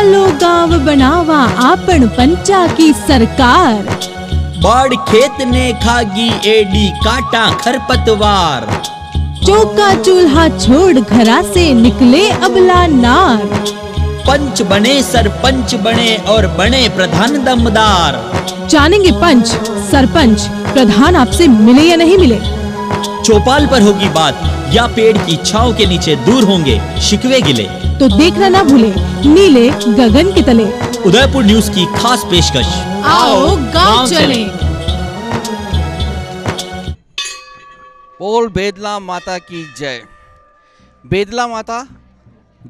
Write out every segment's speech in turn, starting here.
चालो गांव बनावा आपन पंचा की सरकार बाढ़ खेत ने खागी एडी काटा खरपतवार चौका चूल्हा छोड़ घरा से निकले अबला नार पंच बने सरपंच बने और बने प्रधान दमदार जानेंगे पंच सरपंच प्रधान आपसे मिले या नहीं मिले चौपाल पर होगी बात या पेड़ की छाव के नीचे दूर होंगे शिकवे गिले तो देखना ना भूले नीले गगन के तले उदयपुर न्यूज की खास पेशकश आओ गांव चले बोल बेदला माता की जय बेदला माता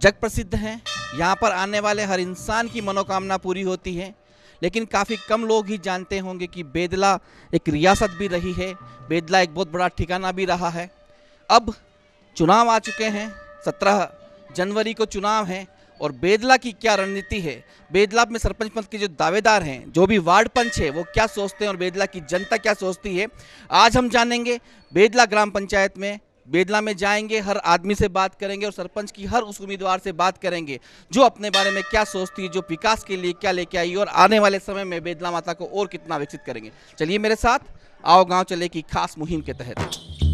जग प्रसिद्ध है यहाँ पर आने वाले हर इंसान की मनोकामना पूरी होती है लेकिन काफ़ी कम लोग ही जानते होंगे कि बेदला एक रियासत भी रही है बेदला एक बहुत बड़ा ठिकाना भी रहा है अब चुनाव आ चुके हैं सत्रह जनवरी को चुनाव है और बेदला की क्या रणनीति है बेदला में सरपंच पंच के जो दावेदार हैं जो भी वार्ड पंच है वो क्या सोचते हैं और बेदला की जनता क्या सोचती है आज हम जानेंगे बेदला ग्राम पंचायत में बेदला में जाएंगे हर आदमी से बात करेंगे और सरपंच की हर उस उम्मीदवार से बात करेंगे जो अपने बारे में क्या सोचती है जो विकास के लिए क्या लेके आई और आने वाले समय में बेदला माता को और कितना विकसित करेंगे चलिए मेरे साथ आओ गाँव चले की खास मुहिम के तहत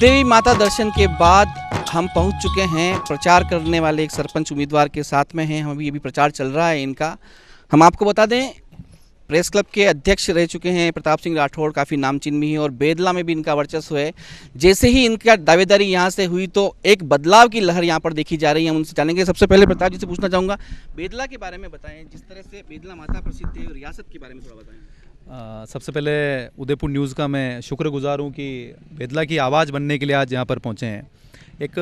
देवी माता दर्शन के बाद हम पहुंच चुके हैं प्रचार करने वाले एक सरपंच उम्मीदवार के साथ में हैं हम अभी अभी प्रचार चल रहा है इनका हम आपको बता दें प्रेस क्लब के अध्यक्ष रह चुके हैं प्रताप सिंह राठौड़ काफ़ी नामचीन भी हैं और बेदला में भी इनका वर्चस्व है जैसे ही इनका दावेदारी यहाँ से हुई तो एक बदलाव की लहर यहाँ पर देखी जा रही है हम उनसे जानेंगे सबसे पहले प्रताप जी से पूछना चाहूँगा बेदला के बारे में बताएं जिस तरह से बेदला माता प्रसिद्ध है रियासत के बारे में थोड़ा बताएं आ, सबसे पहले उदयपुर न्यूज़ का मैं शुक्रगुजार हूँ कि बेदला की आवाज़ बनने के लिए आज यहाँ पर पहुँचे हैं एक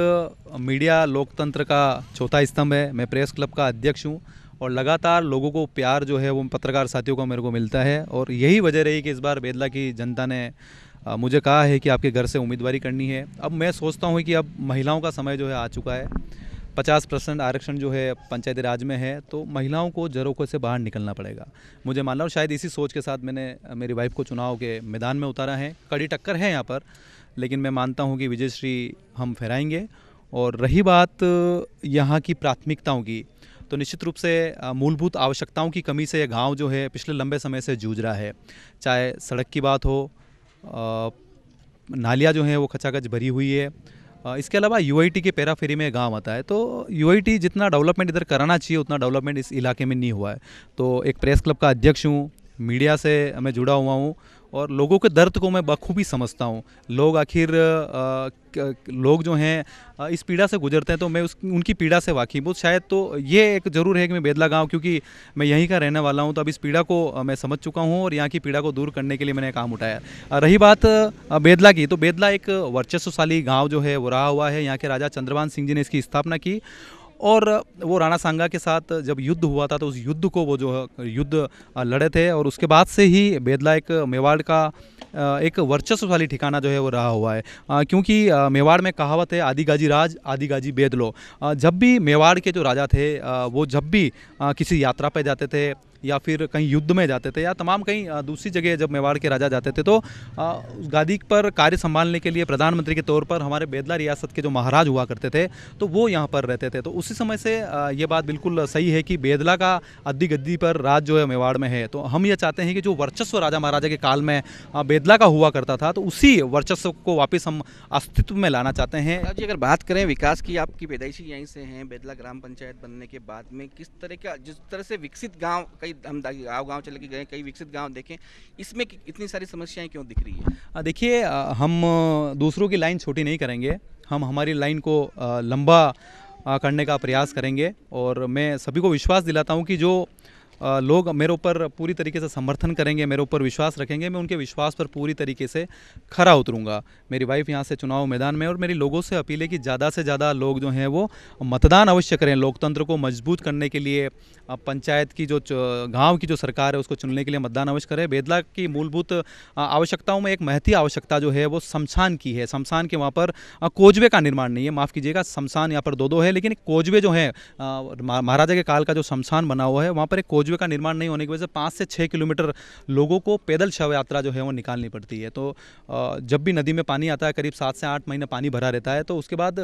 मीडिया लोकतंत्र का चौथा स्तंभ है मैं प्रेस क्लब का अध्यक्ष हूँ और लगातार लोगों को प्यार जो है वो पत्रकार साथियों का मेरे को मिलता है और यही वजह रही कि इस बार बेदला की जनता ने मुझे कहा है कि आपके घर से उम्मीदवारी करनी है अब मैं सोचता हूँ कि अब महिलाओं का समय जो है आ चुका है पचास परसेंट आरक्षण जो है पंचायती राज में है तो महिलाओं को जरोखों से बाहर निकलना पड़ेगा मुझे मानना और शायद इसी सोच के साथ मैंने मेरी वाइफ को चुनाव के मैदान में उतारा है कड़ी टक्कर है यहाँ पर लेकिन मैं मानता हूँ कि विजयश्री हम फहराएंगे और रही बात यहाँ की प्राथमिकताओं की तो निश्चित रूप से मूलभूत आवश्यकताओं की कमी से यह गांव जो है पिछले लंबे समय से जूझ रहा है चाहे सड़क की बात हो नालियाँ जो हैं वो खचाखच भरी हुई है इसके अलावा यू के पेराफेरी में गाँव आता है तो यू जितना डेवलपमेंट इधर कराना चाहिए उतना डेवलपमेंट इस इलाके में नहीं हुआ है तो एक प्रेस क्लब का अध्यक्ष हूँ मीडिया से मैं जुड़ा हुआ हूँ और लोगों के दर्द को मैं बखूबी समझता हूँ लोग आखिर लोग जो हैं इस पीड़ा से गुजरते हैं तो मैं उस उनकी पीड़ा से वाकिफ हूँ शायद तो ये एक ज़रूर है कि मैं बेदला गाँव क्योंकि मैं यहीं का रहने वाला हूँ तो अब इस पीड़ा को मैं समझ चुका हूँ और यहाँ की पीड़ा को दूर करने के लिए मैंने काम उठाया रही बात बेदला की तो बेदला एक वर्चस्वशाली गाँव जो है वो रहा हुआ है यहाँ के राजा चंद्रवान सिंह जी ने इसकी स्थापना की और वो राणा सांगा के साथ जब युद्ध हुआ था तो उस युद्ध को वो जो युद्ध लड़े थे और उसके बाद से ही बेदला एक मेवाड़ का एक वर्चस्व वाली ठिकाना जो है वो रहा हुआ है क्योंकि मेवाड़ में कहावत है आदि गाजी राज आदि गाजी बेदलो जब भी मेवाड़ के जो राजा थे वो जब भी किसी यात्रा पर जाते थे या फिर कहीं युद्ध में जाते थे या तमाम कहीं दूसरी जगह जब मेवाड़ के राजा जाते थे तो गादी पर कार्य संभालने के लिए प्रधानमंत्री के तौर पर हमारे बेदला रियासत के जो महाराज हुआ करते थे तो वो यहाँ पर रहते थे तो उसी समय से ये बात बिल्कुल सही है कि बेदला का अद्दी गद्दी पर राज जो है मेवाड़ में है तो हम ये चाहते हैं कि जो वर्चस्व राजा महाराजा के काल में बेदला का हुआ करता था तो उसी वर्चस्व को वापस हम अस्तित्व में लाना चाहते हैं जी अगर बात करें विकास की आपकी पैदाइशी यहीं से हैं बेदला ग्राम पंचायत बनने के बाद में किस तरह का जिस तरह से विकसित गाँव कई हम गाँव गाँव चले के गए कई विकसित गाँव देखें इसमें इतनी सारी समस्याएँ क्यों दिख रही है देखिए हम दूसरों की लाइन छोटी नहीं करेंगे हम हमारी लाइन को लंबा करने का प्रयास करेंगे और मैं सभी को विश्वास दिलाता हूँ कि जो लोग मेरे ऊपर पूरी तरीके से समर्थन करेंगे मेरे ऊपर विश्वास रखेंगे मैं उनके विश्वास पर पूरी तरीके से खरा उतरूँगा मेरी वाइफ यहाँ से चुनाव मैदान में और मेरी लोगों से अपील है कि ज़्यादा से ज़्यादा लोग जो हैं वो मतदान अवश्य करें लोकतंत्र को मजबूत करने के लिए पंचायत की जो गांव की जो सरकार है उसको चुनने के लिए मतदान अवश्य करें बेदला की मूलभूत आवश्यकताओं में एक महती आवश्यकता जो है वो शमशान की है शमशान के वहाँ पर कोजवे का निर्माण नहीं है माफ़ कीजिएगा शमशान यहाँ पर दो दो है लेकिन कोजवे जो है महाराजा के काल का जो शमशान बना हुआ है वहाँ पर एक कोज रोजवे का निर्माण नहीं होने की वजह से पाँच से छः किलोमीटर लोगों को पैदल शव यात्रा जो है वो निकालनी पड़ती है तो जब भी नदी में पानी आता है करीब सात से आठ महीने पानी भरा रहता है तो उसके बाद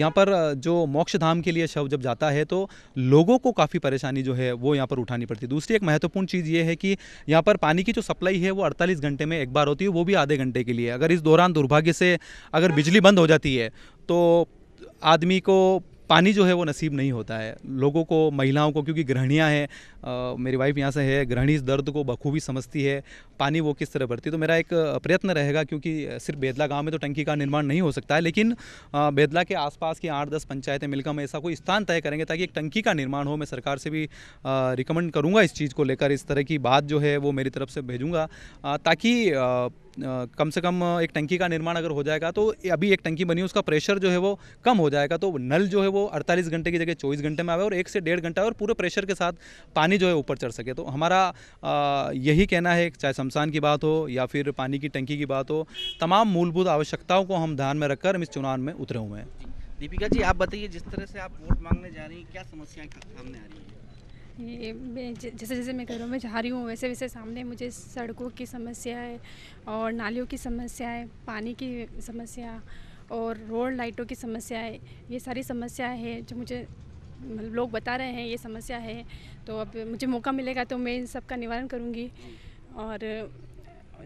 यहाँ पर जो मोक्ष धाम के लिए शव जब जाता है तो लोगों को काफ़ी परेशानी जो है वो यहाँ पर उठानी पड़ती है दूसरी एक महत्वपूर्ण चीज़ ये है कि यहाँ पर पानी की जो सप्लाई है वो अड़तालीस घंटे में एक बार होती है वो भी आधे घंटे के लिए अगर इस दौरान दुर्भाग्य से अगर बिजली बंद हो जाती है तो आदमी को पानी जो है वो नसीब नहीं होता है लोगों को महिलाओं को क्योंकि गृहणियाँ हैं मेरी वाइफ यहाँ से है गृहणी इस दर्द को बखूबी समझती है पानी वो किस तरह भरती है तो मेरा एक प्रयत्न रहेगा क्योंकि सिर्फ बेदला गाँव में तो टंकी का निर्माण नहीं हो सकता है लेकिन बेदला के आसपास की आठ दस पंचायतें मिलकर हम ऐसा कोई स्थान तय करेंगे ताकि एक टंकी का निर्माण हो मैं सरकार से भी रिकमेंड करूँगा इस चीज़ को लेकर इस तरह की बात जो है वो मेरी तरफ से भेजूँगा ताकि कम से कम एक टंकी का निर्माण अगर हो जाएगा तो अभी एक टंकी बनी उसका प्रेशर जो है वो कम हो जाएगा तो नल जो है वो अड़तालीस घंटे की जगह चौबीस घंटे में आवे और एक से डेढ़ घंटा और पूरे प्रेशर के साथ पानी जो है ऊपर चढ़ सके तो हमारा यही कहना है चाहे शमशान की बात हो या फिर पानी की टंकी की बात हो तमाम मूलभूत आवश्यकताओं को हम ध्यान में रखकर हम इस चुनाव में उतरे हुए हैं दीपिका जी आप बताइए जिस तरह से आप वोट मांगने जा रही हैं क्या समस्याएं सामने आ रही हैं ये जैसे जैसे मैं घरों में जा रही हूँ वैसे वैसे सामने मुझे सड़कों की समस्या है और नालियों की समस्या है पानी की समस्या और रोड लाइटों की समस्या है ये सारी समस्या है जो मुझे मतलब लोग बता रहे हैं ये समस्या है तो अब मुझे मौका मिलेगा तो मैं इन सब का निवारण करूँगी और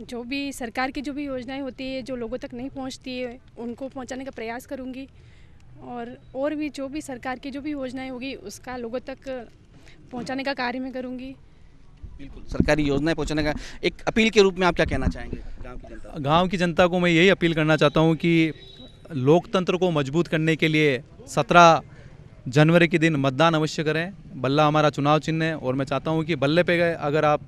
जो भी सरकार की जो भी योजनाएं होती है जो लोगों तक नहीं पहुंचती है उनको पहुंचाने का प्रयास करूंगी और और भी जो भी सरकार की जो भी योजनाएं होगी उसका लोगों तक पहुँचाने का कार्य मैं करूँगी बिल्कुल सरकारी योजनाएं पहुंचाने का एक अपील के रूप में आप क्या कहना चाहेंगे गांव की जनता की जनता को मैं यही अपील करना चाहता हूं कि लोकतंत्र को मजबूत करने के लिए सत्रह जनवरी के दिन मतदान अवश्य करें बल्ला हमारा चुनाव चिन्ह है और मैं चाहता हूँ कि बल्ले पे गए अगर आप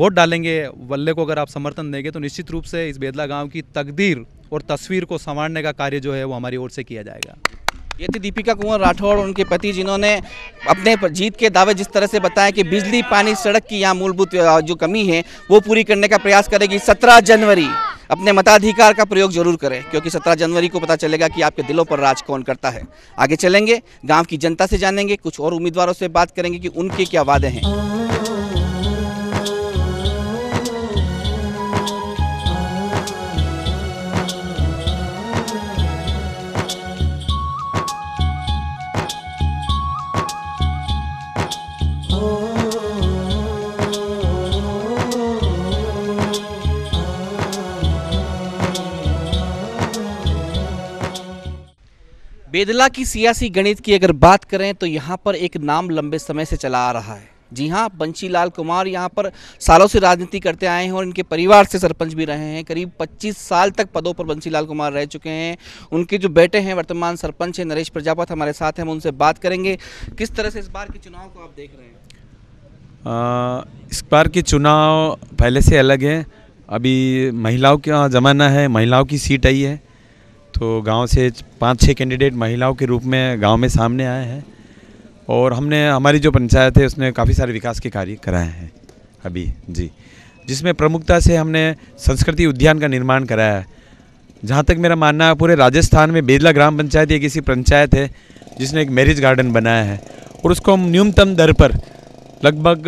वोट डालेंगे बल्ले को अगर आप समर्थन देंगे तो निश्चित रूप से इस बेदला गाँव की तकदीर और तस्वीर को संवारने का कार्य जो है वो हमारी ओर से किया जाएगा ये थी दीपिका कुंवर राठौड़ उनके पति जिन्होंने अपने जीत के दावे जिस तरह से बताया कि बिजली पानी सड़क की यहाँ मूलभूत जो कमी है वो पूरी करने का प्रयास करेगी सत्रह जनवरी अपने मताधिकार का प्रयोग जरूर करें क्योंकि 17 जनवरी को पता चलेगा कि आपके दिलों पर राज कौन करता है आगे चलेंगे गांव की जनता से जानेंगे कुछ और उम्मीदवारों से बात करेंगे कि उनके क्या वादे हैं बेदला की सियासी गणित की अगर बात करें तो यहाँ पर एक नाम लंबे समय से चला आ रहा है जी हाँ बंशी लाल कुमार यहाँ पर सालों से राजनीति करते आए हैं और इनके परिवार से सरपंच भी रहे हैं करीब 25 साल तक पदों पर बंशी लाल कुमार रह चुके हैं उनके जो बेटे हैं वर्तमान सरपंच हैं नरेश प्रजापत हमारे साथ हैं हम उनसे बात करेंगे किस तरह से इस बार के चुनाव को आप देख रहे हैं आ, इस बार के चुनाव पहले से अलग है अभी महिलाओं का ज़माना है महिलाओं की सीट आई है तो गांव से पाँच छः कैंडिडेट महिलाओं के रूप में गांव में सामने आए हैं और हमने हमारी जो पंचायत है उसने काफ़ी सारे विकास के कार्य कराए हैं अभी जी जिसमें प्रमुखता से हमने संस्कृति उद्यान का निर्माण कराया है जहाँ तक मेरा मानना है पूरे राजस्थान में बेदला ग्राम पंचायत एक ऐसी पंचायत है जिसने एक मैरिज गार्डन बनाया है और उसको हम न्यूनतम दर पर लगभग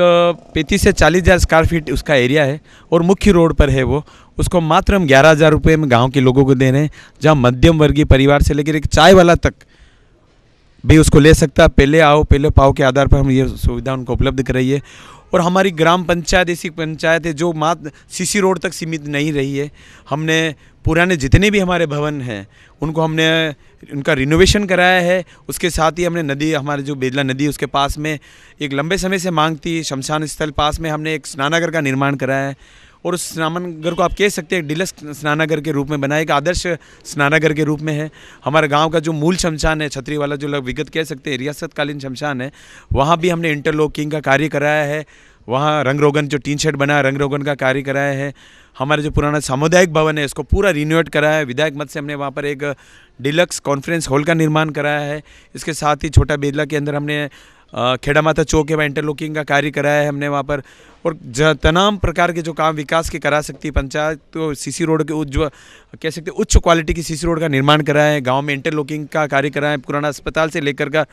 पैंतीस से चालीस हज़ार स्क्वायर फीट उसका एरिया है और मुख्य रोड पर है वो उसको मात्र हम ग्यारह हज़ार रुपये में गाँव के लोगों को दे रहे हैं जहाँ मध्यम वर्गीय परिवार से लेकर एक चाय वाला तक भी उसको ले सकता है पहले आओ पहले पाओ के आधार पर हम ये सुविधा उनको उपलब्ध कराइए और हमारी ग्राम पंचायत ऐसी पंचायत है जो मात्र सीसी रोड तक सीमित नहीं रही है हमने पुराने जितने भी हमारे भवन हैं उनको हमने उनका रिनोवेशन कराया है उसके साथ ही हमने नदी हमारे जो बेदला नदी उसके पास में एक लंबे समय से मांग थी शमशान स्थल पास में हमने एक स्नानागर का निर्माण कराया है और उस स्नानागर को आप कह सकते हैं डिलक्स स्नानागर के रूप में बना एक आदर्श स्नानागर के रूप में है हमारे गाँव का जो मूल शमशान है छतरी वाला जो लोग विगत कह सकते हैं रियासतकालीन शमशान है वहाँ भी हमने इंटरलॉकिंग का कार्य कराया है वहाँ रंग रोगन जो टीन शेड बना है रंग रोगन का कार्य कराया है हमारा जो पुराना सामुदायिक भवन है इसको पूरा रिन्यूएट कराया है विधायक मत से हमने वहाँ पर एक डिलक्स कॉन्फ्रेंस हॉल का निर्माण कराया है इसके साथ ही छोटा बेदला के अंदर हमने खेड़ा माता चौक है वहाँ इंटरलॉकिंग का कार्य कराया है हमने वहाँ पर और तमाम प्रकार के जो काम विकास के करा सकती है पंचायत तो सीसी रोड के उज्ज्वल कह सकते उच्च क्वालिटी की सीसी रोड का निर्माण कराया है गाँव में इंटरलॉकिंग का कार्य कराया है पुराना अस्पताल से लेकर का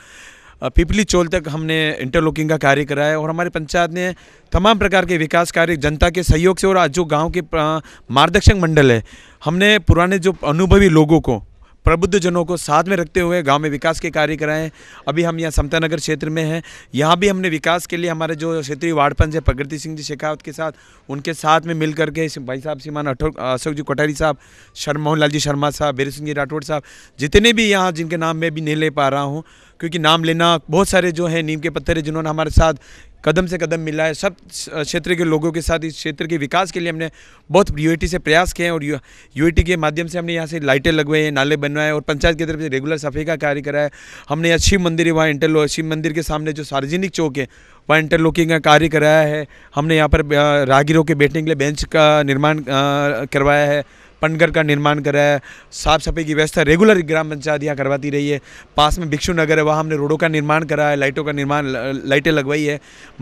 पिपली चोल तक हमने इंटरलॉकिंग का कार्य कराया है और हमारे पंचायत ने तमाम प्रकार के विकास कार्य जनता के सहयोग से और आज जो गाँव के मार्गदर्शक मंडल है हमने पुराने जो अनुभवी लोगों को प्रबुद्धजनों को साथ में रखते हुए गाँव में विकास के कार्य कराएँ अभी हम यहाँ समता नगर क्षेत्र में हैं यहाँ भी हमने विकास के लिए हमारे जो क्षेत्रीय वार्ड पंच है प्रगति सिंह जी शेखावत के साथ उनके साथ में मिल करके भाई साहब सीमान अशोक जी कोठारी साहब शर्मा मोहनलाल जी शर्मा साहब बीर सिंह जी राठौड़ साहब जितने भी यहाँ जिनके नाम मैं भी नहीं ले पा रहा हूँ क्योंकि नाम लेना बहुत सारे जो हैं नीम के पत्थर है जिन्होंने हमारे साथ कदम से कदम मिला है सब क्षेत्र के लोगों के साथ इस क्षेत्र के विकास के लिए हमने बहुत यू से प्रयास किए हैं और यू के माध्यम से हमने यहाँ से लाइटें लगवाई हैं नाले बनवाए और पंचायत की तरफ से रेगुलर सफाई का कार्य करा है हमने यहाँ शिव मंदिर है वहाँ इंटरलो शिव मंदिर के सामने जो सार्वजनिक चौक है वहाँ इंटरलॉकिंग का कार्य कराया है हमने यहाँ पर राहगीरों के बैठने के लिए बेंच का निर्माण करवाया है पनघर का निर्माण करा है साफ सफाई की व्यवस्था रेगुलर ग्राम पंचायत यहाँ करवाती रही है पास में भिक्षु नगर है वहाँ हमने रोडों का निर्माण करा है लाइटों का निर्माण लाइटें लगवाई है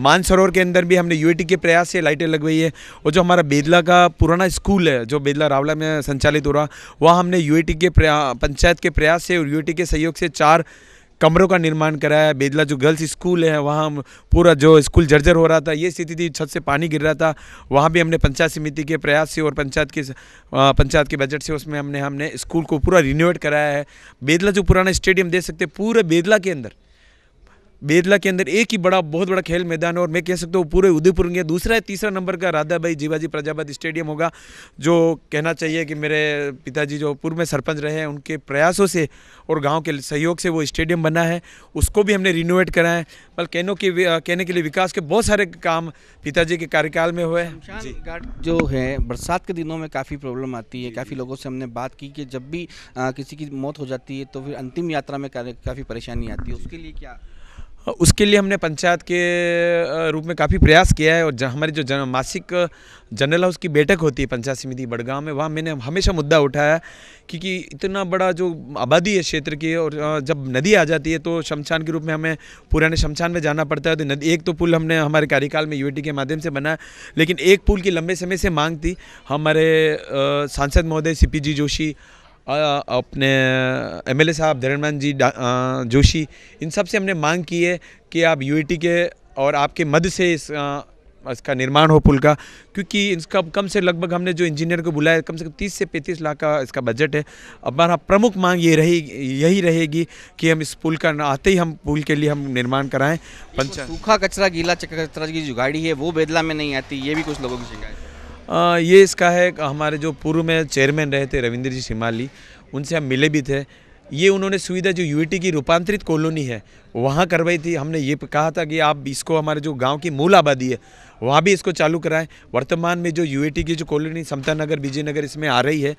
मानसरोवर के अंदर भी हमने यू के प्रयास से लाइटें लगवाई है और जो हमारा बेदला का पुराना स्कूल है जो बेदला रावला में संचालित हो रहा वहाँ हमने यू के पंचायत के प्रयास से और यू के सहयोग से चार कमरों का निर्माण कराया बेदला जो गर्ल्स स्कूल है वहाँ पूरा जो स्कूल जर्जर हो रहा था ये स्थिति थी छत से पानी गिर रहा था वहाँ भी हमने पंचायत समिति के प्रयास से और पंचायत के पंचायत के बजट से उसमें हमने हमने स्कूल को पूरा रिनोवेट कराया है बेदला जो पुराना स्टेडियम दे सकते पूरे बेदला के अंदर बेरला के अंदर एक ही बड़ा बहुत बड़ा खेल मैदान है और मैं कह सकता हूँ पूरे उदयपुर के दूसरा है तीसरा नंबर का राधा भाई जीवाजी प्रजापति स्टेडियम होगा जो कहना चाहिए कि मेरे पिताजी जो पूर्व में सरपंच रहे हैं उनके प्रयासों से और गाँव के सहयोग से वो स्टेडियम बना है उसको भी हमने रिनोवेट करा है बल कहने के कहने के लिए विकास के बहुत सारे काम पिताजी के कार्यकाल में हुए हैं जो है बरसात के दिनों में काफ़ी प्रॉब्लम आती है काफ़ी लोगों से हमने बात की कि जब भी किसी की मौत हो जाती है तो फिर अंतिम यात्रा में काफ़ी परेशानी आती है उसके लिए क्या उसके लिए हमने पंचायत के रूप में काफ़ी प्रयास किया है और जहाँ हमारी जो जन, मासिक जनरल हाउस की बैठक होती है पंचायत समिति बड़गांव में वहाँ मैंने हमेशा मुद्दा उठाया क्योंकि इतना बड़ा जो आबादी है क्षेत्र की और जब नदी आ जाती है तो शमशान के रूप में हमें पुराने शमशान में जाना पड़ता है तो नदी एक तो पुल हमने हमारे कार्यकाल में यू के माध्यम से बनाया लेकिन एक पुल की लंबे समय से मांग थी हमारे सांसद महोदय सी जोशी अपने एमएलए साहब धरणमान जी जोशी इन सब से हमने मांग की है कि आप यूएटी के और आपके मद से इस इसका निर्माण हो पुल का क्योंकि इसका कम से लगभग हमने जो इंजीनियर को बुलाया कम से कम तीस से पैंतीस लाख का इसका बजट है हमारा प्रमुख मांग ये रही यही रहेगी कि हम इस पुल का आते ही हम पुल के लिए हम निर्माण कराएं पंचायत सूखा कचरा गीला कचरा की जो गाड़ी है वो बेदला में नहीं आती ये भी कुछ लोगों की शिकायत ये इसका है हमारे जो पूर्व में चेयरमैन रहे थे रविंद्र जी सिमाली उनसे हम मिले भी थे ये उन्होंने सुविधा जो यू की रूपांतरित कॉलोनी है वहाँ करवाई थी हमने ये कहा था कि आप इसको हमारे जो गांव की मूल आबादी है वहाँ भी इसको चालू कराएं वर्तमान में जो यू की जो कॉलोनी समता नगर विजय नगर इसमें आ रही है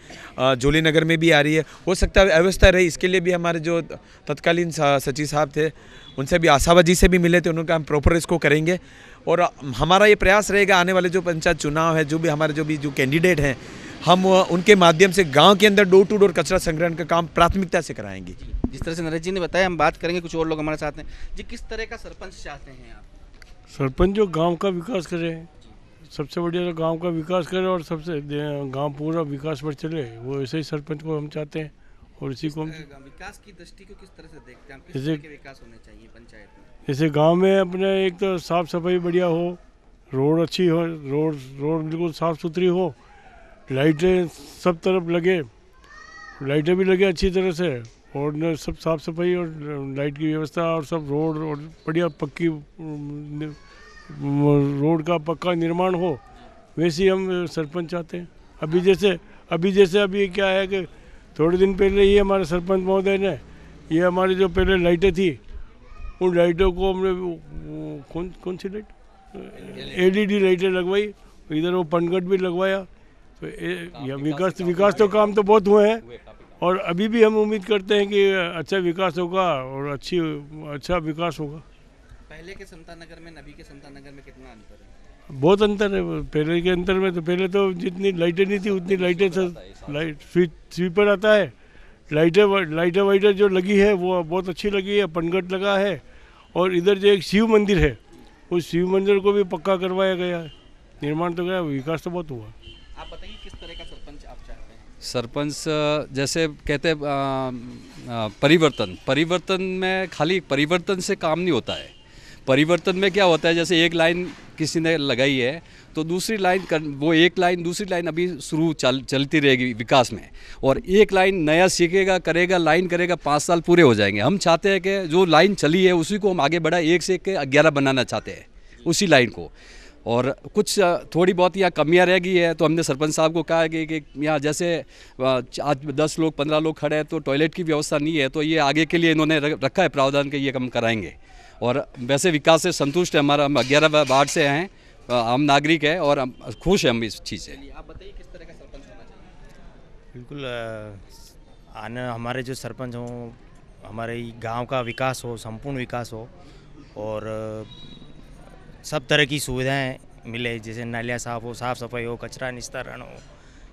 जोली नगर में भी आ रही है हो सकता है अव्यवस्था रही इसके लिए भी हमारे जो तत्कालीन सचिव साहब थे उनसे भी आशावा जी से भी मिले थे उनका हम प्रॉपर इसको करेंगे और हमारा ये प्रयास रहेगा आने वाले जो पंचायत चुनाव है जो भी हमारे जो भी जो कैंडिडेट हैं हम उनके माध्यम से गांव के अंदर डोर टू डोर कचरा संग्रहण का काम प्राथमिकता से कराएंगे जिस तरह से नरेश जी ने बताया हम बात करेंगे कुछ और लोग हमारे साथ हैं जी किस तरह का सरपंच चाहते हैं आप सरपंच जो गाँव का विकास करे सबसे बढ़िया तो गाँव का विकास करे और सबसे गाँव पूरा विकास पर चले वो ऐसे ही सरपंच को हम चाहते हैं और इसी को हम विकास की दृष्टि को किस तरह से देखते हैं किस तरह के विकास होने चाहिए पंचायत में जैसे गांव में अपने एक तो साफ सफाई बढ़िया हो रोड अच्छी हो रोड रोड बिल्कुल साफ सुथरी हो लाइटें सब तरफ लगे लाइटें भी लगे अच्छी तरह से और सब साफ सफाई और लाइट की व्यवस्था और सब रोड और बढ़िया पक्की रोड का पक्का निर्माण हो वैसे हम सरपंच चाहते हैं अभी जैसे अभी जैसे अभी क्या है कि थोड़े दिन पहले ही हमारे सरपंच महोदय ने ये हमारे जो पहले लाइटें थी उन लाइटों को हमने कौन कौन सी लाइट एलईडी लाइटें लगवाई इधर वो पनगट भी लगवाया तो विकास विकास तो काम तो बहुत हुए हैं और अभी भी हम उम्मीद करते हैं कि अच्छा विकास होगा और अच्छी अच्छा विकास होगा पहले के समतानगर में नबी के समतानगर में कितना अंतर है बहुत अंतर है पहले के अंतर में तो पहले तो जितनी लाइटें नहीं थी उतनी लाइटें सर लाइट स्वीपर आता है लाइटें लाइटें वाइटर जो लगी है वो बहुत अच्छी लगी है पनगट लगा है और इधर जो एक शिव मंदिर है उस शिव मंदिर को भी पक्का करवाया गया है निर्माण तो गया विकास तो बहुत हुआ आप बताइए किस तरह का सरपंच आप चाहते हैं सरपंच जैसे कहते हैं परिवर्तन परिवर्तन में खाली परिवर्तन से काम नहीं होता है परिवर्तन में क्या होता है जैसे एक लाइन किसी ने लगाई है तो दूसरी लाइन कर वो एक लाइन दूसरी लाइन अभी शुरू चल चलती रहेगी विकास में और एक लाइन नया सीखेगा करेगा लाइन करेगा पाँच साल पूरे हो जाएंगे हम चाहते हैं कि जो लाइन चली है उसी को हम आगे बढ़ा एक से एक ग्यारह बनाना चाहते हैं उसी लाइन को और कुछ थोड़ी बहुत यहाँ कमियाँ रह गई है तो हमने सरपंच साहब को कहा कि, यहाँ जैसे आज दस लोग पंद्रह लोग खड़े हैं तो टॉयलेट की व्यवस्था नहीं है तो ये आगे के लिए इन्होंने रखा है प्रावधान के ये कम कराएंगे और वैसे विकास से संतुष्ट है हमारा हम ग्यारह वार्ड से हैं आम नागरिक है और खुश हैं हम इस चीज़ से आप बताइए किस तरह का सरपंच बिल्कुल आने हमारे जो सरपंच हों हमारे गांव का विकास हो संपूर्ण विकास हो और सब तरह की सुविधाएँ मिले जैसे नालियाँ साफ हो साफ़ सफाई हो कचरा निस्तारण हो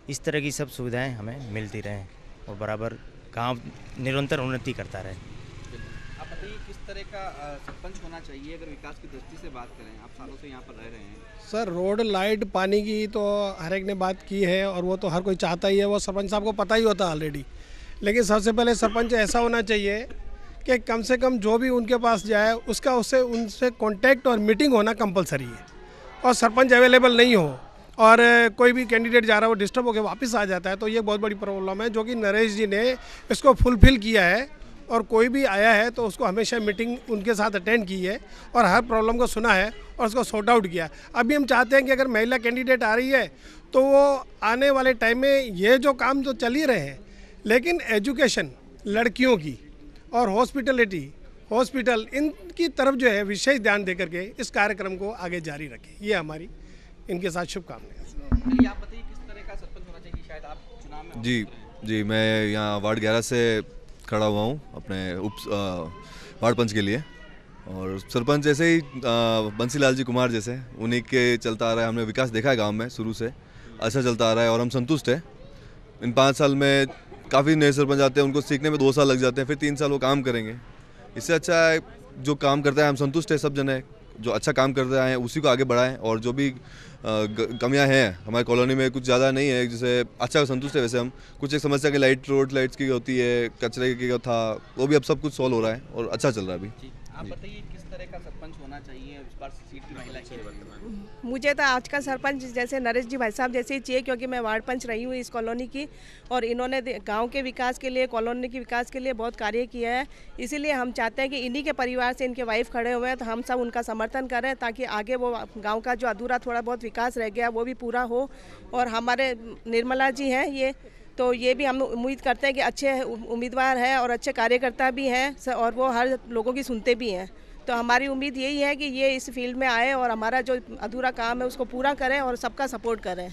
इस तरह की सब सुविधाएं हमें मिलती रहें और बराबर गांव निरंतर उन्नति करता रहे आप बताइए किस तरह का सरपंच होना चाहिए अगर विकास की दृष्टि से बात करें आप सालों से यहाँ पर रह रहे हैं सर रोड लाइट पानी की तो हर एक ने बात की है और वो तो हर कोई चाहता ही है वो सरपंच साहब को पता ही होता है ऑलरेडी लेकिन सबसे पहले सरपंच ऐसा होना चाहिए कि कम से कम जो भी उनके पास जाए उसका उससे उनसे कॉन्टैक्ट और मीटिंग होना कंपलसरी है और सरपंच अवेलेबल नहीं हो और कोई भी कैंडिडेट जा रहा हो डिस्टर्ब होकर वापस आ जाता है तो ये बहुत बड़ी प्रॉब्लम है जो कि नरेश जी ने इसको फुलफिल किया है और कोई भी आया है तो उसको हमेशा मीटिंग उनके साथ अटेंड की है और हर प्रॉब्लम को सुना है और उसको सॉर्ट आउट किया अभी हम चाहते हैं कि अगर महिला कैंडिडेट आ रही है तो वो आने वाले टाइम में ये जो काम तो चल ही रहे हैं लेकिन एजुकेशन लड़कियों की और हॉस्पिटलिटी हॉस्पिटल इनकी तरफ जो है विशेष ध्यान दे करके इस कार्यक्रम को आगे जारी रखें ये हमारी इनके साथ शुभकामनाएं किस तरह का जी जी मैं यहाँ वार्ड ग्यारह से खड़ा हुआ हूँ अपने उप वार्ड पंच के लिए और सरपंच जैसे ही बंसी लाल जी कुमार जैसे उन्हीं के चलता आ रहा है हमने विकास देखा है गांव में शुरू से अच्छा चलता आ रहा है और हम संतुष्ट हैं इन पाँच साल में काफ़ी नए सरपंच आते हैं उनको सीखने में दो साल लग जाते हैं फिर तीन साल वो काम करेंगे इससे अच्छा है जो काम करता है हम संतुष्ट है सब जने जो अच्छा काम करते आए हैं उसी को आगे बढ़ाएं और जो भी कमियां हैं हमारे कॉलोनी में कुछ ज़्यादा नहीं है जैसे अच्छा संतुष्ट है वैसे हम कुछ एक समस्या की लाइट रोड लाइट्स की होती है कचरे की था वो भी अब सब कुछ सॉल्व हो रहा है और अच्छा चल रहा है अभी आप बताइए किस तरह का करना चाहिए इस बार सीट की महिला अच्छा मुझे तो आज का सरपंच जैसे नरेश जी भाई साहब जैसे ही चाहिए क्योंकि मैं वार्ड पंच रही हूँ इस कॉलोनी की और इन्होंने गांव के विकास के लिए कॉलोनी के विकास के लिए बहुत कार्य किया है इसीलिए हम चाहते हैं कि इन्हीं के परिवार से इनके वाइफ खड़े हुए हैं तो हम सब उनका समर्थन करें ताकि आगे वो गाँव का जो अधूरा थोड़ा बहुत विकास रह गया वो भी पूरा हो और हमारे निर्मला जी हैं ये तो ये भी हम उम्मीद करते हैं कि अच्छे उम्मीदवार हैं और अच्छे कार्यकर्ता भी हैं और वो हर लोगों की सुनते भी हैं तो हमारी उम्मीद यही है कि ये इस फील्ड में आए और हमारा जो अधूरा काम है उसको पूरा करें और सबका सपोर्ट करें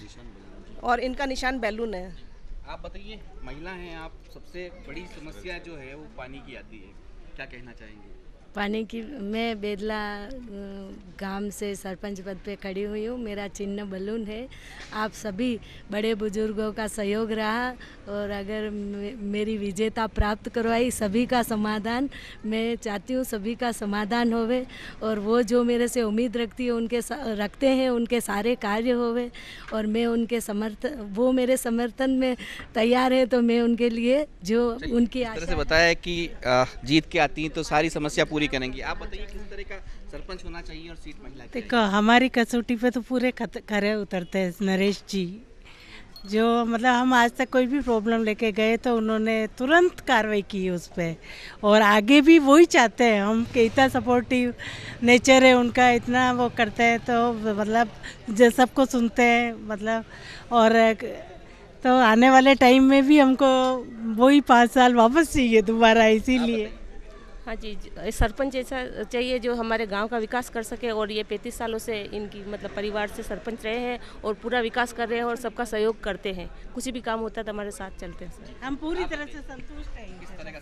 और इनका निशान बैलून है आप बताइए महिला हैं आप सबसे बड़ी समस्या जो है वो पानी की आती है क्या कहना चाहेंगे पानी की मैं बेदला गांव से सरपंच पद पे खड़ी हुई हूँ मेरा चिन्ह बलून है आप सभी बड़े बुजुर्गों का सहयोग रहा और अगर मेरी विजेता प्राप्त करवाई सभी का समाधान मैं चाहती हूँ सभी का समाधान होवे और वो जो मेरे से उम्मीद रखती है उनके रखते हैं उनके सारे कार्य होवे और मैं उनके समर्थन वो मेरे समर्थन में तैयार है तो मैं उनके लिए जो उनकी आशा से बताया कि जीत के आती तो सारी समस्या पूरी पूरी करेंगी आप बताइए किस तरह का सरपंच होना चाहिए और सीट महिला देखो हमारी कसौटी पे तो पूरे खरे उतरते हैं नरेश जी जो मतलब हम आज तक कोई भी प्रॉब्लम लेके गए तो उन्होंने तुरंत कार्रवाई की उस पर और आगे भी वही चाहते हैं हम कि इतना सपोर्टिव नेचर है उनका इतना वो करते हैं तो मतलब जो सबको सुनते हैं मतलब और तो आने वाले टाइम में भी हमको वही पाँच साल वापस चाहिए दोबारा इसीलिए हाँ जी सरपंच ऐसा चाहिए जो हमारे गांव का विकास कर सके और ये पैंतीस सालों से इनकी मतलब परिवार से सरपंच रहे हैं और पूरा विकास कर रहे हैं और सबका सहयोग करते हैं कुछ भी काम होता है तो हमारे साथ चलते हैं हम पूरी तरह से संतुष्ट हैं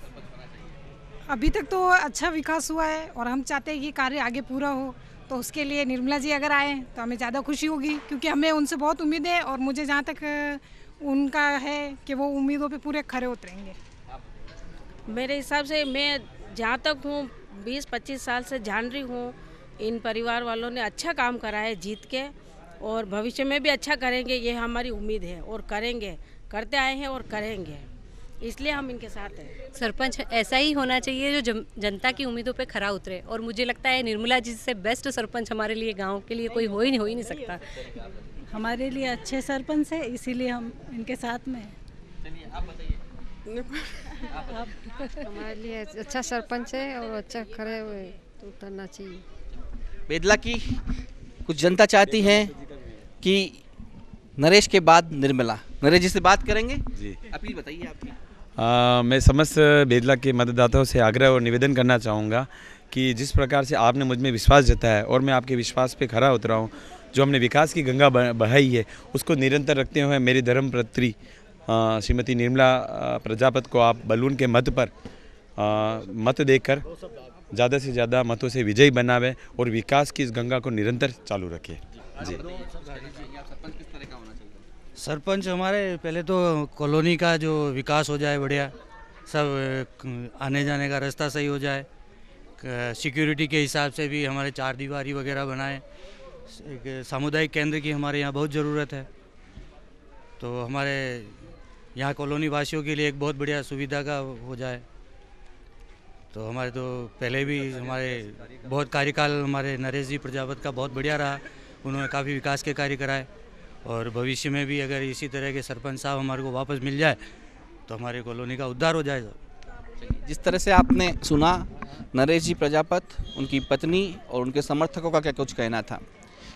अभी तक तो अच्छा विकास हुआ है और हम चाहते हैं कि कार्य आगे पूरा हो तो उसके लिए निर्मला जी अगर आए तो हमें ज़्यादा खुशी होगी क्योंकि हमें उनसे बहुत उम्मीद है और मुझे जहाँ तक उनका है कि वो उम्मीदों पर पूरे खड़े उतरेंगे मेरे हिसाब से मैं जहाँ तक हूँ बीस पच्चीस साल से जान रही हूँ इन परिवार वालों ने अच्छा काम करा है जीत के और भविष्य में भी अच्छा करेंगे ये हमारी उम्मीद है और करेंगे करते आए हैं और करेंगे इसलिए हम इनके साथ हैं सरपंच ऐसा ही होना चाहिए जो जनता की उम्मीदों पे खरा उतरे और मुझे लगता है निर्मला जी से बेस्ट सरपंच हमारे लिए गांव के लिए कोई हो ही नहीं हो ही नहीं सकता हमारे लिए अच्छे सरपंच है इसीलिए हम इनके साथ में चलिए आप बताइए हमारे लिए अच्छा सरपंच है और अच्छा खड़े हुए तो उतरना चाहिए बेदला की कुछ जनता चाहती है कि नरेश के बाद निर्मला नरेश जी से बात करेंगे जी अपील बताइए आपकी आ, मैं समस्त बेदला के मतदाताओं से आग्रह और निवेदन करना चाहूँगा कि जिस प्रकार से आपने मुझ में विश्वास जताया है और मैं आपके विश्वास पे खरा उतरा हूँ जो हमने विकास की गंगा बहाई है उसको निरंतर रखते हुए मेरी धर्मपत्री श्रीमती निर्मला प्रजापत को आप बलून के मत पर मत देकर ज़्यादा से ज़्यादा मतों से विजयी बनावे और विकास की इस गंगा को निरंतर चालू रखे जी सरपंच हमारे पहले तो कॉलोनी का जो विकास हो जाए बढ़िया सब आने जाने का रास्ता सही हो जाए सिक्योरिटी के हिसाब से भी हमारे चार दीवारी वगैरह बनाए सामुदायिक केंद्र की हमारे यहाँ बहुत ज़रूरत है तो हमारे यहाँ कॉलोनी वासियों के लिए एक बहुत बढ़िया सुविधा का हो जाए तो हमारे तो पहले भी हमारे बहुत कार्यकाल हमारे नरेश जी प्रजापत का बहुत बढ़िया रहा उन्होंने काफ़ी विकास के कार्य कराए और भविष्य में भी अगर इसी तरह के सरपंच साहब हमारे को वापस मिल जाए तो हमारे कॉलोनी का उद्धार हो जाए जिस तरह से आपने सुना नरेश जी प्रजापत उनकी पत्नी और उनके समर्थकों का क्या कुछ कहना था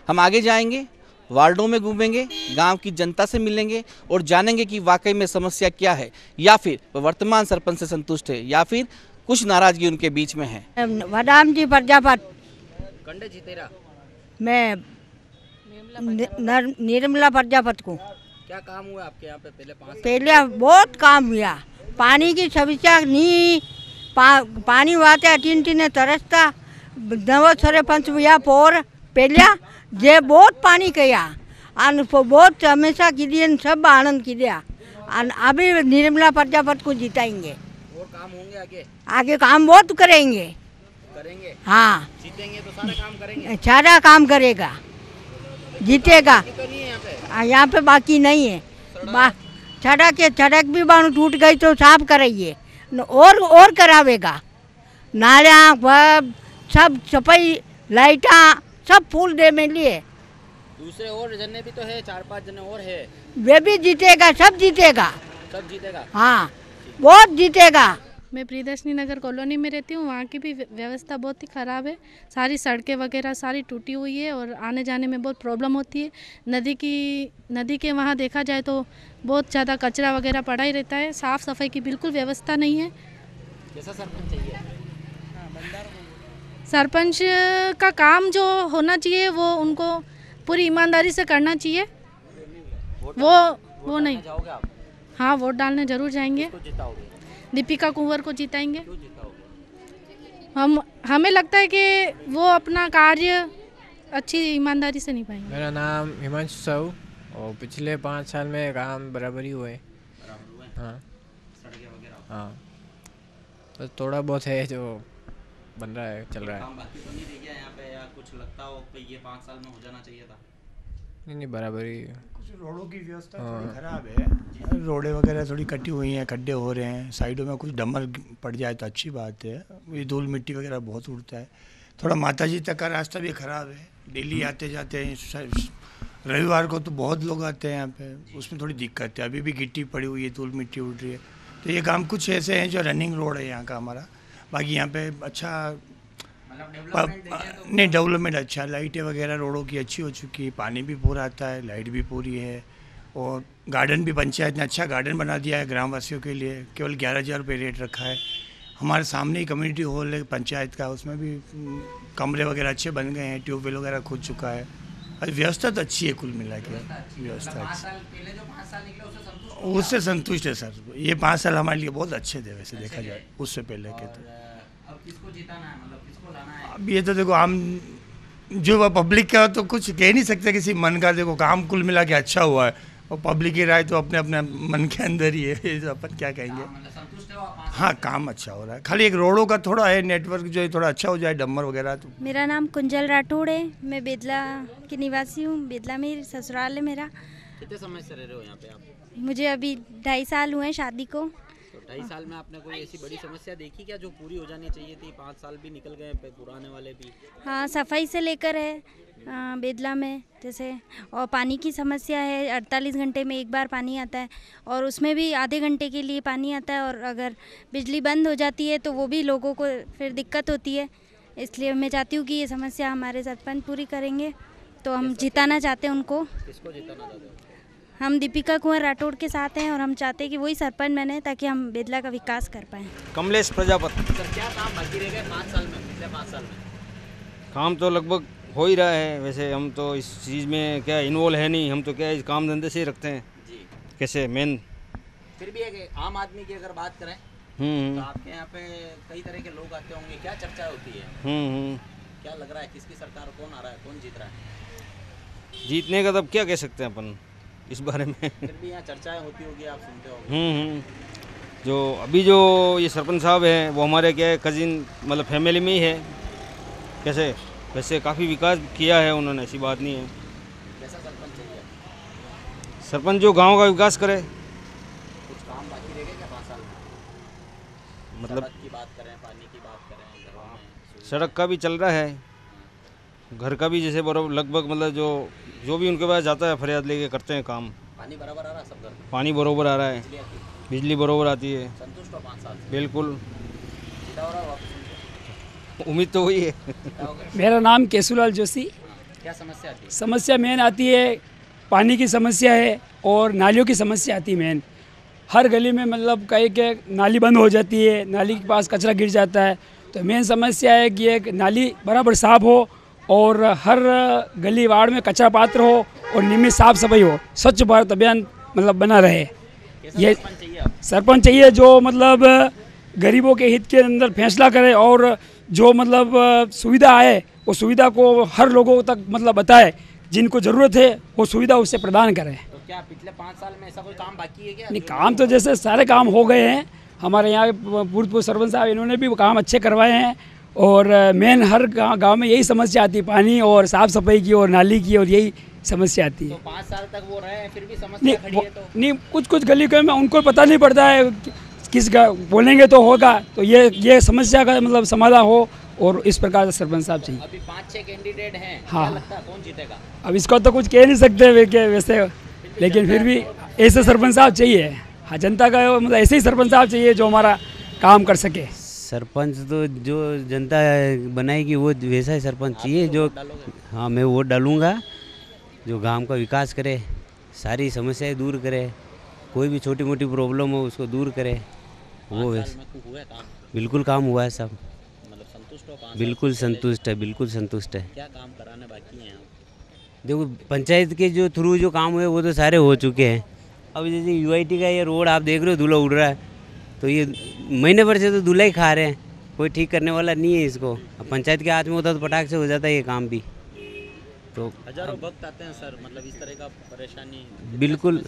हम आगे जाएंगे वार्डों में घूमेंगे गांव की जनता से मिलेंगे और जानेंगे कि वाकई में समस्या क्या है या फिर वर्तमान सरपंच से संतुष्ट है या फिर कुछ नाराजगी उनके बीच में है जी प्रजापत मैं निर्मला प्रजापत को क्या काम हुआ आपके यहाँ पे पहले पहले बहुत काम हुआ पानी की समस्या नहीं पा, पानी वाते तरसता नव पंच हुआ पोर पहले जे बहुत पानी कया કયા बहुत हमेशा જ હંમેશા सब आनंद की दिया કીધ્યા अभी निर्मला प्रजापत को जिताएंगे और काम होंगे आगे आगे काम बहुत करेंगे करेंगे हाँ जीतेंगे तो सारा काम करेंगे सारा काम करेगा जीतेगा तो यहाँ पे बाकी नहीं है सड़क के सड़क भी बानू टूट गई तो साफ कराइए और और करावेगा नाले सब सफाई लाइटा सब फूल दे में लिए दूसरे और जने भी तो है चार पांच जने और है वे भी जीतेगा सब जीतेगा सब जीतेगा हाँ बहुत जीतेगा मैं प्रियदर्शनी नगर कॉलोनी में रहती हूँ वहाँ की भी व्यवस्था बहुत ही ख़राब है सारी सड़कें वगैरह सारी टूटी हुई है और आने जाने में बहुत प्रॉब्लम होती है नदी की नदी के वहाँ देखा जाए तो बहुत ज़्यादा कचरा वगैरह पड़ा ही रहता है साफ़ सफाई की बिल्कुल व्यवस्था नहीं है जैसा सरपंच चाहिए सरपंच का काम जो होना चाहिए वो उनको पूरी ईमानदारी से करना चाहिए वो वो नहीं हाँ वोट डालने जरूर जाएंगे दीपिका कुंवर को जिताएंगे हम हमें लगता है कि वो अपना कार्य अच्छी ईमानदारी से नहीं पाएंगे मेरा नाम हिमांशु साहू और पिछले पाँच साल में काम बराबरी हुए हाँ हाँ तो थोड़ा बहुत है जो बन रहा है चल रहा है तो नहीं नहीं बराबर ही कुछ रोडों की व्यवस्था हाँ। ख़राब है रोडें वगैरह थोड़ी कटी हुई हैं खड्डे हो रहे हैं साइडों में कुछ डमर पड़ जाए तो अच्छी बात है ये धूल मिट्टी वगैरह बहुत उड़ता है थोड़ा माता जी तक का रास्ता भी ख़राब है डेली हम्म। आते जाते हैं रविवार को तो बहुत लोग आते हैं यहाँ पे उसमें थोड़ी दिक्कत है अभी भी गिट्टी पड़ी हुई है धूल मिट्टी उड़ रही है तो ये काम कुछ ऐसे हैं जो रनिंग रोड है यहाँ का हमारा बाकी यहाँ पे अच्छा मतलब तो नहीं डेवलपमेंट अच्छा लाइटें वगैरह रोडों की अच्छी हो चुकी है पानी भी पूरा आता है लाइट भी पूरी है और गार्डन भी पंचायत ने अच्छा गार्डन बना दिया है ग्रामवासियों के लिए केवल ग्यारह हज़ार रुपये रेट रखा है हमारे सामने ही कम्युनिटी हॉल है पंचायत का उसमें भी कमरे वगैरह अच्छे बन गए हैं ट्यूबवेल वगैरह खुद चुका है व्यवस्था तो अच्छी है कुल मिला के व्यवस्था अच्छी उससे संतुष्ट है सर ये पाँच साल हमारे लिए बहुत अच्छे थे वैसे देखा जाए उससे पहले के तो मतलब अब ये तो देखो हम जो वह पब्लिक का तो कुछ कह नहीं सकते किसी मन का देखो काम कुल मिला के अच्छा हुआ है और पब्लिक की राय तो अपने अपने मन के अंदर ही है तो अपन क्या कहेंगे मतलब हाँ काम अच्छा हो रहा है खाली एक रोडों का थोड़ा है नेटवर्क जो है थोड़ा अच्छा हो जाए डम्बर वगैरह तो मेरा नाम कुंजल राठौड़ है मैं बेदला की निवासी हूँ बेदला में ससुराल है मेरा कितने समय से रह रहे हो यहाँ पे आप मुझे अभी ढाई साल हुए हैं शादी को तो ढाई साल में आपने कोई ऐसी बड़ी समस्या देखी क्या जो पूरी हो जानी चाहिए थी पाँच साल भी निकल गए पुराने वाले भी हाँ सफाई से लेकर है आ, बेदला में जैसे और पानी की समस्या है 48 घंटे में एक बार पानी आता है और उसमें भी आधे घंटे के लिए पानी आता है और अगर बिजली बंद हो जाती है तो वो भी लोगों को फिर दिक्कत होती है इसलिए मैं चाहती हूँ कि ये समस्या हमारे सरपंच पूरी करेंगे तो हम जिताना चाहते हैं उनको किसको जिताना चाहते हैं हम दीपिका कुंवर राठौड़ के साथ हैं और हम चाहते हैं कि वही सरपंच बने ताकि हम बेदला का विकास कर पाए कमलेश प्रजापति सर क्या काम बाकी रह गए पाँच साल में पिछले पाँच साल में काम तो लगभग हो ही रहा है वैसे हम तो इस चीज़ में क्या इन्वॉल्व है नहीं हम तो क्या इस काम धंधे से ही रखते हैं जी कैसे मेन फिर भी एक आम आदमी की अगर बात करें हम्म, तो हम्म। आपके यहाँ पे कई तरह के लोग आते होंगे क्या चर्चा होती है हम्म, क्या लग रहा है किसकी सरकार कौन आ रहा है कौन जीत रहा है जीतने का तब क्या कह सकते हैं अपन इस बारे में चर्चाएं होती होगी आप सुनते हो हम्म, हम्म। जो अभी जो ये सरपंच साहब हैं वो हमारे क्या है कज़िन मतलब फैमिली में ही है कैसे वैसे काफ़ी विकास किया है उन्होंने ऐसी बात नहीं है कैसा सरपंच सरपंच जो गांव का विकास करे कुछ काम बाकी रह क्या साल मतलब की बात करें पानी की बात करें सड़क का भी चल रहा है घर का भी जैसे बराबर लगभग मतलब जो जो भी उनके पास जाता है फरियाद लेके करते हैं काम पानी बराबर आ रहा है सब घर पानी बराबर आ रहा है बिजली बराबर आती है संतुष्ट पाँच साल बिल्कुल उम्मीद तो वही है मेरा नाम केसूलाल जोशी क्या समस्या आती है समस्या मेन आती है पानी की समस्या है और नालियों की समस्या आती है मेन हर गली में मतलब कहीं के नाली बंद हो जाती है नाली के पास कचरा गिर जाता है तो मेन समस्या है कि एक नाली बराबर साफ हो और हर गली वार्ड में कचरा पात्र हो और नियमित साफ सफाई हो स्वच्छ भारत अभियान मतलब बना रहे ये सरपंच चाहिए जो मतलब गरीबों के हित के अंदर फैसला करे और जो मतलब सुविधा आए वो सुविधा को हर लोगों तक मतलब बताए जिनको ज़रूरत है वो सुविधा उसे प्रदान करें तो क्या पिछले पाँच साल में ऐसा कोई काम बाकी है क्या नहीं काम तो जैसे सारे काम हो गए हैं हमारे यहाँ भूतपूर्व पूर्व सरपंच साहब इन्होंने भी काम अच्छे करवाए हैं और मेन हर गांव गाँव में यही समस्या आती है पानी और साफ़ सफाई की और नाली की और यही समस्या आती है तो पाँच साल तक वो रहे फिर भी समस्या नहीं, खड़ी है तो नहीं कुछ कुछ गली में उनको पता नहीं पड़ता है किस बोलेंगे तो होगा तो ये ये समस्या का मतलब समाधान हो और इस प्रकार से सरपंच साहब चाहिए अभी पाँच छः कैंडिडेट हैं हाँ कौन जीतेगा अब इसका तो कुछ कह नहीं सकते वैसे लेकिन फिर भी ऐसे सरपंच साहब चाहिए हाँ जनता का मतलब ऐसे ही सरपंच साहब चाहिए जो हमारा काम कर सके सरपंच तो जो जनता बनाएगी वो वैसा ही सरपंच चाहिए तो जो हाँ मैं वोट डालूँगा जो गांव का विकास करे सारी समस्याएं दूर करे कोई भी छोटी मोटी प्रॉब्लम हो उसको दूर करे वो वैसा तो बिल्कुल काम हुआ है सब मतलब बिल्कुल संतुष्ट है बिल्कुल संतुष्ट है क्या काम कराने बाकी हैं देखो पंचायत के जो थ्रू जो काम हुए वो तो सारे हो चुके हैं अब जैसे यूआईटी का ये रोड आप देख रहे हो धूला उड़ रहा है तो ये महीने भर से तो दूल्हा ही खा रहे हैं कोई ठीक करने वाला नहीं है इसको पंचायत के हाथ में होता तो पटाख से हो जाता है ये काम भी तो हजारों वक्त आते हैं सर मतलब इस तरह का परेशानी बिल्कुल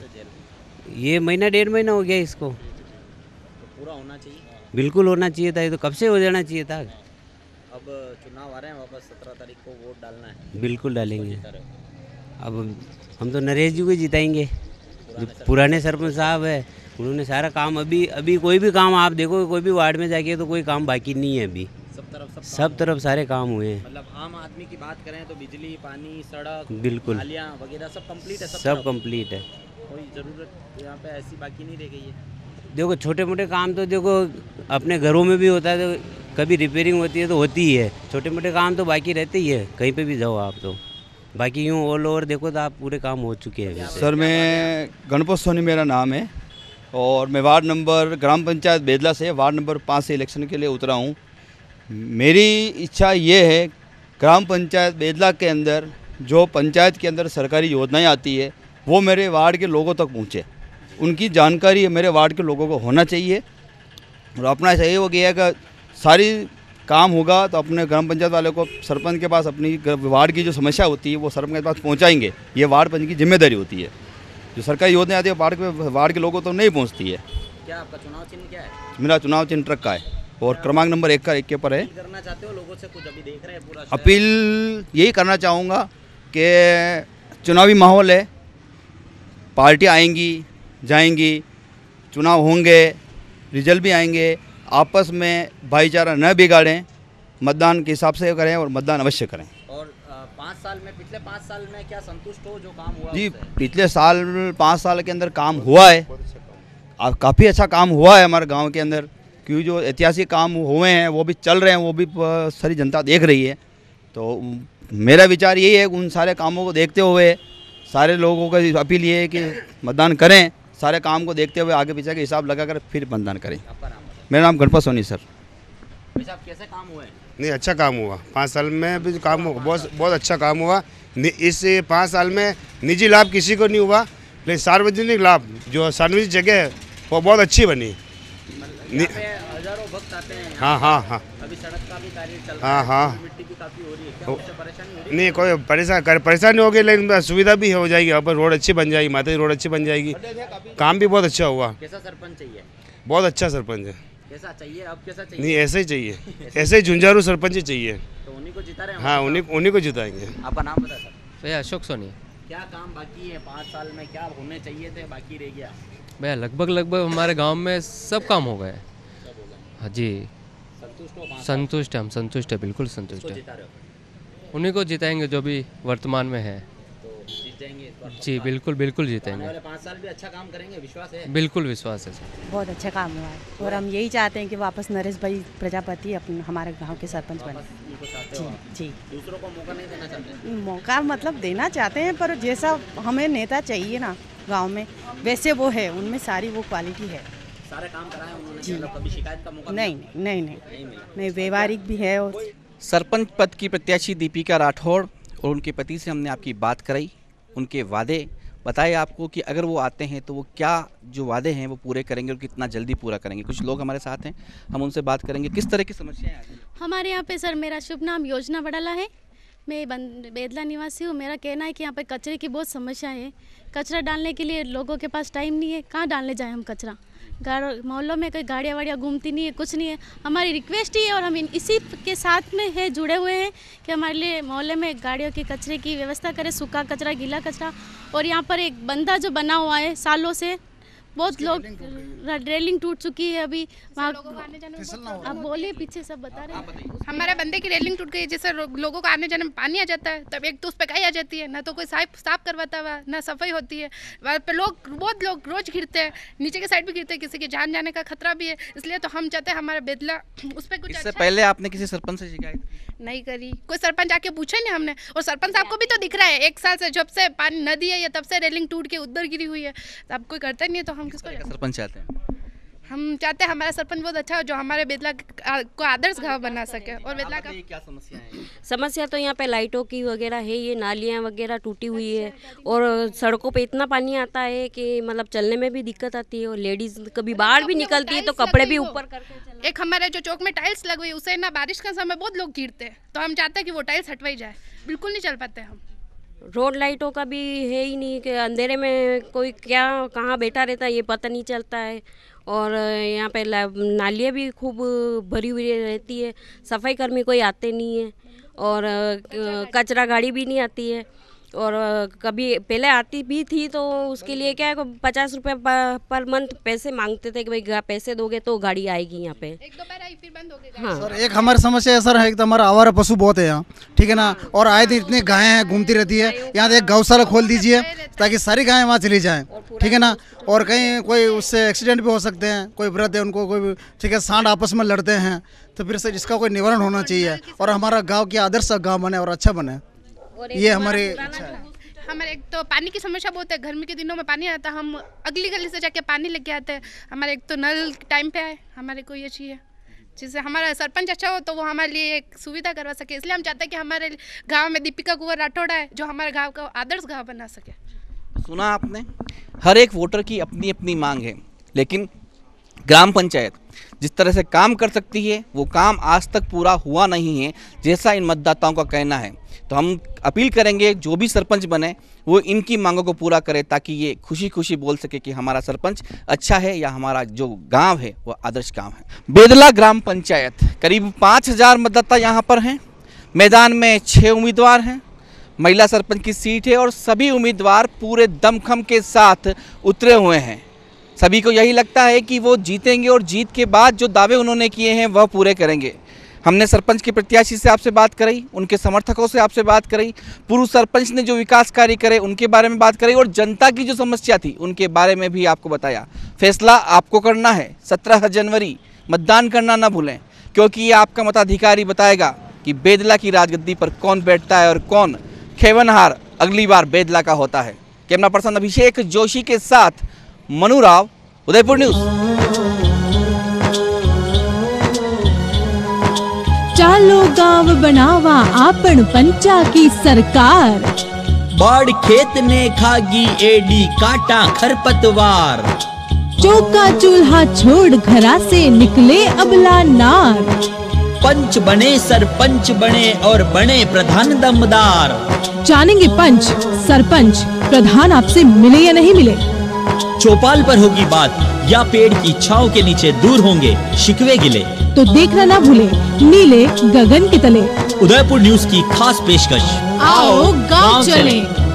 ये महीना डेढ़ महीना हो गया इसको तो पूरा होना चाहिए बिल्कुल होना चाहिए था ये तो कब से हो जाना चाहिए था अब चुनाव आ रहे हैं वापस सत्रह तारीख को वोट डालना है बिल्कुल तो डालेंगे अब हम तो नरेश जी को जिताएंगे पुराने सरपंच साहब है उन्होंने सारा काम अभी अभी कोई भी काम आप देखो कोई भी वार्ड में जाके तो कोई काम बाकी नहीं है अभी सब तरफ सब, सब तरफ सारे काम हुए हैं मतलब आम आदमी की बात करें तो बिजली पानी सड़क बिल्कुल वगैरह सब कंप्लीट है सब, सब कंप्लीट है कोई ज़रूरत यहाँ पे ऐसी बाकी नहीं रह गई है देखो छोटे मोटे काम तो देखो अपने घरों में भी होता है तो कभी रिपेयरिंग होती है तो होती ही है छोटे मोटे काम तो बाकी रहते ही है कहीं पर भी जाओ आप तो बाकी यूँ ऑल ओवर देखो तो आप पूरे काम हो चुके हैं सर मैं गणपत सोनी मेरा नाम है और मैं वार्ड नंबर ग्राम पंचायत बेदला से वार्ड नंबर पाँच से इलेक्शन के लिए उतरा हूँ मेरी इच्छा ये है ग्राम पंचायत बेदला के अंदर जो पंचायत के अंदर सरकारी योजनाएं आती है वो मेरे वार्ड के लोगों तक पहुँचे उनकी जानकारी मेरे वार्ड के लोगों को होना चाहिए और अपना सही हो गया कि सारी काम होगा तो अपने ग्राम पंचायत वाले को सरपंच के पास अपनी वार्ड की जो समस्या होती है वो सरपंच के पास पहुँचाएंगे ये वार्ड पंच की जिम्मेदारी होती है जो सरकारी योजना आती है वार्ड में वार्ड के लोगों तो नहीं पहुँचती है क्या आपका चुनाव चिन्ह क्या है मेरा चुनाव चिन्ह ट्रक का है और क्रमांक नंबर एक का एक के ऊपर है करना चाहते हो लोगों से कुछ अभी देख रहे हैं पूरा अपील यही करना चाहूँगा कि चुनावी माहौल है पार्टी आएंगी जाएंगी चुनाव होंगे रिजल्ट भी आएंगे आपस में भाईचारा न बिगाड़ें मतदान के हिसाब से करें और मतदान अवश्य करें पाँच साल में पिछले पाँच साल में क्या संतुष्ट हो जो काम हुआ जी पिछले साल पाँच साल के अंदर काम हुआ है अच्छा काफ़ी अच्छा काम हुआ है हमारे गाँव के अंदर क्योंकि जो ऐतिहासिक काम हुए हैं वो भी चल रहे हैं वो भी सारी जनता देख रही है तो मेरा विचार यही है उन सारे कामों को देखते हुए सारे लोगों का अपील ये है कि मतदान करें सारे काम को देखते हुए आगे पीछे के हिसाब लगाकर फिर मतदान करें मेरा नाम गणपत सोनी सर अच्छा, कैसे काम हुए हैं नहीं अच्छा काम हुआ पाँच साल में भी काम बहुत बहुत अच्छा काम हुआ इस पाँच साल में निजी लाभ किसी को नहीं हुआ लेकिन सार्वजनिक लाभ जो सार्वजनिक जगह है वो बहुत अच्छी बनी मतलब आते हैं हाँ हाँ हाँ अभी सड़क का भी कार्य चल रहा हाँ हाँ तो नहीं कोई परेशान कर परेशानी होगी लेकिन सुविधा भी हो जाएगी अब रोड अच्छी बन जाएगी माता रोड अच्छी बन जाएगी काम भी बहुत अच्छा हुआ कैसा सरपंच चाहिए बहुत अच्छा सरपंच है जैसा चाहिए अब कैसा चाहिए नहीं ऐसे ही चाहिए ऐसे ही झुंझारू सरपंच ही चाहिए तो उन्हीं को जिता रहे हाँ उन्हीं उन्हीं को जिताएंगे आपका नाम बता सर भैया अशोक सोनी क्या काम बाकी है पाँच साल में क्या होने चाहिए थे बाकी रह गया भैया लगभग लगभग हमारे गाँव में सब काम हो गए हाँ जी संतुष्ट हम संतुष्ट है बिल्कुल संतुष्ट है उन्हीं को जिताएंगे जो भी वर्तमान में है जी बिल्कुल बिल्कुल जीतेंगे पाँच साल भी अच्छा काम करेंगे विश्वास है बिल्कुल विश्वास है बहुत अच्छा काम हुआ है और हम यही चाहते हैं कि वापस नरेश भाई प्रजापति अपने हमारे गांव के सरपंच बने जी जी दूसरों को मौका नहीं देना चाहते मौका मतलब देना चाहते हैं पर जैसा हमें नेता चाहिए ना गाँव में वैसे वो है उनमें सारी वो क्वालिटी है सारे काम कराए उन्होंने जी मतलब कभी शिकायत का मौका नहीं नहीं नहीं नहीं व्यवहारिक भी है और सरपंच पद की प्रत्याशी दीपिका राठौड़ और उनके पति से हमने आपकी बात कराई उनके वादे बताए आपको कि अगर वो आते हैं तो वो क्या जो वादे हैं वो पूरे करेंगे और कितना जल्दी पूरा करेंगे कुछ लोग हमारे साथ हैं हम उनसे बात करेंगे किस तरह की समस्याएं आ रही हमारे यहाँ पे सर मेरा शुभ नाम योजना बड़ाला है मैं बेदला निवासी हूँ मेरा कहना है कि यहाँ पे कचरे की बहुत समस्या है कचरा डालने के लिए लोगों के पास टाइम नहीं है कहाँ डालने जाए हम कचरा मोहल्लों में कोई गाड़ियाँ वाड़ियाँ घूमती नहीं है कुछ नहीं है हमारी रिक्वेस्ट ही है और हम इसी के साथ में है जुड़े हुए हैं कि हमारे लिए मोहल्ले में गाड़ियों के कचरे की व्यवस्था करें सूखा कचरा गीला कचरा और यहाँ पर एक बंदा जो बना हुआ है सालों से बहुत लोग रेलिंग टूट चुकी है अभी वहाँ आप बोलिए पीछे सब बता रहे हैं हाँ, हमारे बंदे की रेलिंग टूट गई है जैसे लोगों को आने जाने में पानी आ जाता है तब एक तो उस पर गाय आ जाती है ना तो कोई साफ साफ करवाता हुआ ना सफाई होती है वहाँ पर लोग बहुत लोग रोज गिरते हैं नीचे के साइड भी गिरते हैं किसी के जान जाने का खतरा भी है इसलिए तो हम चाहते हैं हमारा बेदला उस पर कुछ अच्छा पहले आपने किसी सरपंच से शिकायत नहीं करी कोई सरपंच आके पूछा नहीं हमने और सरपंच साहब को भी तो दिख रहा है एक साल से जब से पानी नदी है या तब से रेलिंग टूट के उधर गिरी हुई है अब कोई करता नहीं है तो हम हम किसको सरपंच चाहते हैं हम चाहते हैं हमारा सरपंच बहुत अच्छा हो जो हमारे बेतला को आदर्श गांव बना सके और बेतला का क्या समस्या है समस्या तो यहाँ पे लाइटों की वगैरह है ये नालियाँ वगैरह टूटी हुई अच्छा, है और सड़कों पे इतना पानी आता है कि मतलब चलने में भी दिक्कत आती है और लेडीज कभी मतलब बाहर भी निकलती है तो कपड़े भी ऊपर एक हमारे जो चौक में टाइल्स लग हुई उसे ना बारिश का समय बहुत लोग गिरते हैं तो हम चाहते हैं कि वो टाइल्स हटवाई जाए बिल्कुल नहीं चल पाते हम रोड लाइटों का भी है ही नहीं कि अंधेरे में कोई क्या कहाँ बैठा रहता है ये पता नहीं चलता है और यहाँ पे नालियाँ भी खूब भरी हुई रहती है सफाई कर्मी कोई आते नहीं है और कचरा गाड़ी भी नहीं आती है और कभी पहले आती भी थी तो उसके लिए क्या है पचास रुपये पर मंथ पैसे मांगते थे कि भाई पैसे दोगे तो गाड़ी आएगी यहाँ पे एक दो बार आई फिर बंद हो हाँ सर एक हमारी समस्या है सर है तो हमारा आवारा पशु बहुत है यहाँ ठीक है ना हाँ। और आए दिन इतनी गायें हैं घूमती रहती है यहाँ एक गौशाला खोल दीजिए ताकि सारी गायें वहाँ चली जाएँ ठीक है ना और कहीं कोई उससे एक्सीडेंट भी हो सकते हैं कोई व्रत है उनको कोई ठीक है सांड आपस में लड़ते हैं तो फिर सर इसका कोई निवारण होना चाहिए और हमारा गाँव की आदर्श गाँव बने और अच्छा बने और ये तो हमारे अच्छा। हमारे एक तो पानी की समस्या बहुत है गर्मी के दिनों में पानी आता हम अगली गली से जाके पानी लेके आते हैं हमारे एक तो नल टाइम पे आए हमारे को ये चाहिए जिससे हमारा सरपंच अच्छा हो तो वो हमारे लिए एक सुविधा करवा सके इसलिए हम चाहते हैं कि हमारे गांव में दीपिका कुंवर राठौड़ा है जो हमारे गांव का आदर्श गांव बना सके सुना आपने हर एक वोटर की अपनी अपनी मांग है लेकिन ग्राम पंचायत जिस तरह से काम कर सकती है वो काम आज तक पूरा हुआ नहीं है जैसा इन मतदाताओं का कहना है तो हम अपील करेंगे जो भी सरपंच बने वो इनकी मांगों को पूरा करें ताकि ये खुशी खुशी बोल सके कि हमारा सरपंच अच्छा है या हमारा जो गांव है वो आदर्श गांव है बेदला ग्राम पंचायत करीब पाँच हज़ार मतदाता यहाँ पर हैं मैदान में छः उम्मीदवार हैं महिला सरपंच की सीट है और सभी उम्मीदवार पूरे दमखम के साथ उतरे हुए हैं सभी को यही लगता है कि वो जीतेंगे और जीत के बाद जो दावे उन्होंने किए हैं वह पूरे करेंगे हमने सरपंच के प्रत्याशी से आपसे बात कराई उनके समर्थकों से आपसे बात कराई पूर्व सरपंच ने जो विकास कार्य करे उनके बारे में बात कराई और जनता की जो समस्या थी उनके बारे में भी आपको बताया फैसला आपको करना है सत्रह जनवरी मतदान करना ना भूलें क्योंकि ये आपका मताधिकारी बताएगा कि बेदला की राजगद्दी पर कौन बैठता है और कौन खेवनहार अगली बार बेदला का होता है कैमरा पर्सन अभिषेक जोशी के साथ मनु राव उदयपुर न्यूज चालो गांव बनावा आपन पंचा की सरकार बाढ़ खेत ने खागी एडी काटा खरपतवार चौका चूल्हा छोड़ घरा से निकले अबला नार पंच बने सरपंच बने और बने प्रधान दमदार जानेंगे पंच सरपंच प्रधान आपसे मिले या नहीं मिले चौपाल पर होगी बात या पेड़ की छाव के नीचे दूर होंगे शिकवे गिले तो देखना ना भूले नीले गगन के तले उदयपुर न्यूज की खास पेशकश आओ गांव चलें।